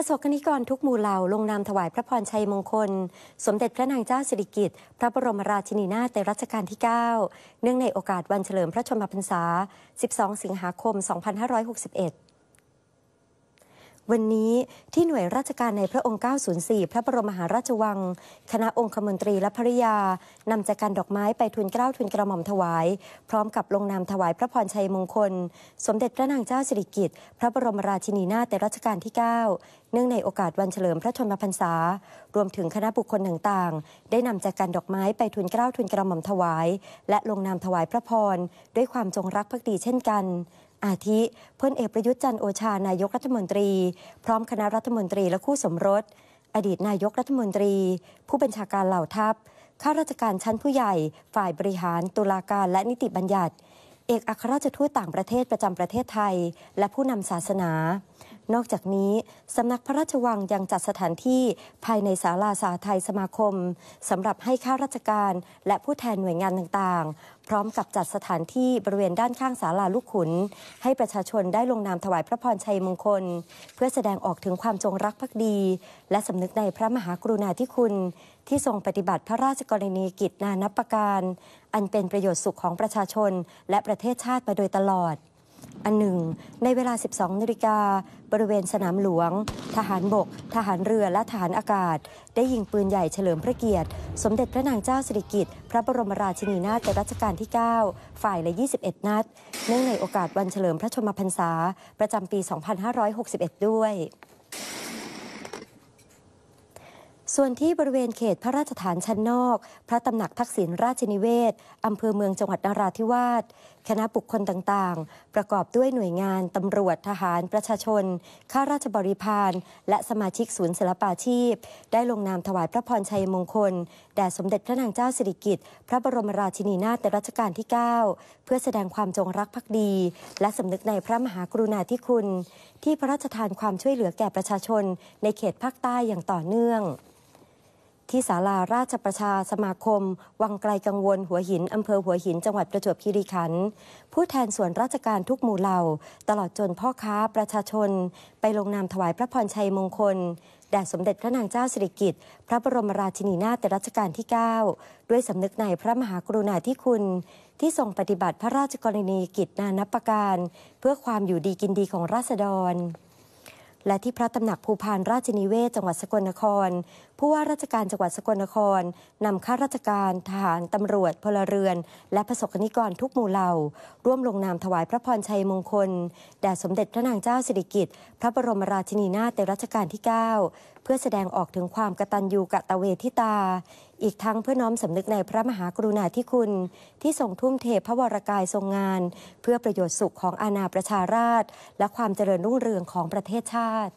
ระสกนิกรทุกหมู่เหล่าลงนามถวายพระพรชัยมงคล สมเด็จพระนางเจ้าสิริกิติ์พระบรมราชินีนาถในรัชกาลที่ 9 เนื่องในโอกาสวันเฉลิมพระชนมพรรษา 12 สิงหาคม 2561วันนี้ที่หน่วยราชการในพระองค์ 904 พระบรมมหาราชวัง คณะองคมนตรีและภริยา นำจากการดอกไม้ไปทุนเกล้าทุนกระหม่อมถวาย พร้อมกับลงนามถวายพระพรชัยมงคล สมเด็จพระนางเจ้าสิริกิติ์พระบรมราชินีนาถใตรัชกาลที่ 9 เนื่องในโอกาสวันเฉลิมพระชนมพรรษา รวมถึงคณะบุคคลต่างๆ ได้นำจากการดอกไม้ไปทุนเกล้าทุนกระหม่อมถวายและลงนามถวายพระพรด้วยความจงรักภักดีเช่นกันอาทิพลเอกประยุทธ์จันโอชานายกรัฐมนตรี พร้อมคณะรัฐมนตรีและคู่สมรส อดีตนายกรัฐมนตรี ผู้บัญชาการเหล่าทัพ ข้าราชการชั้นผู้ใหญ่ ฝ่ายบริหาร ตุลาการและนิติบัญญัติ เอกอัครราชทูตต่างประเทศประจำประเทศไทย และผู้นำศาสนานอกจากนี้สำนักพระราชวังยังจัดสถานที่ภายในศาลาสาไทยสมาคมสำหรับให้ข้าราชการและผู้แทนหน่วยงานต่างๆ พร้อมกับจัดสถานที่บริเวณด้านข้างศาลาลูกขุน ให้ประชาชนได้ลงนามถวายพระพรชัยมงคล เพื่อแสดงออกถึงความจงรักภักดี และสำนึกในพระมหากรุณาธิคุณ ที่ทรงปฏิบัติพระราชกรณียกิจนานับประการ อันเป็นประโยชน์สุขของประชาชน และประเทศชาติมาโดยตลอดอันหนึ่ง ในเวลา 12 นาฬิกา บริเวณสนามหลวง ทหารบก ทหารเรือ และทหารอากาศ ได้ยิงปืนใหญ่เฉลิมพระเกียรติ สมเด็จพระนางเจ้าสิริกิติ์ พระบรมราชินีนาถรัชกาลที่ 9 ฝ่ายละ 21 นัด เนื่องในโอกาสวันเฉลิมพระชนมพรรษา ประจำปี 2561 ด้วยส่วนที่บริเวณเขตพระราชฐานชั้นนอก พระตำหนักทักษิณราชนิเวศอำเภอเมืองจังหวัดนราธิวาส คณะบุคคลต่างๆ ประกอบด้วยหน่วยงาน ตำรวจทหารประชาชน ข้าราชบริพาร และสมาชิกศูนย์ศิลปาชีพ ได้ลงนามถวายพระพรชัยมงคล แด่สมเด็จพระนางเจ้าสิริกิติ์ พระบรมราชินีนาถในรัชกาลที่ 9 เพื่อแสดงความจงรักภักดี และสำนึกในพระมหากรุณาธิคุณ ที่พระราชทานความช่วยเหลือแก่ประชาชน ในเขตภาคใต้อย่างต่อเนื่องที่ศาลาราชประชาสมาคม วังไกลกังวลหัวหิน อำเภอหัวหินจังหวัดประจวบคีรีขันธ์ผู้แทนส่วนราชการทุกหมู่เหล่า ตลอดจนพ่อค้าประชาชน ไปลงนามถวายพระพรชัยมงคล แด่สมเด็จพระนางเจ้าสิริกิติ์พระบรมราชินีนาถรัชกาลที่ 9 ด้วยสำนึกในพระมหากรุณาธิคุณ ที่ทรงปฏิบัติพระราชกรณียกิจนานับประการ เพื่อความอยู่ดีกินดีของราษฎรและที่พระตำหนักภูพานราชนิเวศจังหวัดสกลนคร ผู้ว่าราชการจังหวัดสกลนครนำข้าราชการทหารตำรวจ พลเรือน และประสบกนิกรทุกหมู่เหล่าร่วมลงนามถวายพระพรชัยมงคลแด่สมเด็จพระนางเจ้าสิริกิติ์พระบรมราชินีนาถในรัชกาลที่9พื่อแสดงออกถึงความกตัญญูกะตะเวทิตา อีกทั้งเพื่อน้อมสำนึกในพระมหากรุณาธิคุณ ที่ทรงทุ่มเทพระวรากายทรงงาน เพื่อประโยชน์สุขของอาณาประชาราชและความเจริญรุ่งเรืองของประเทศชาติ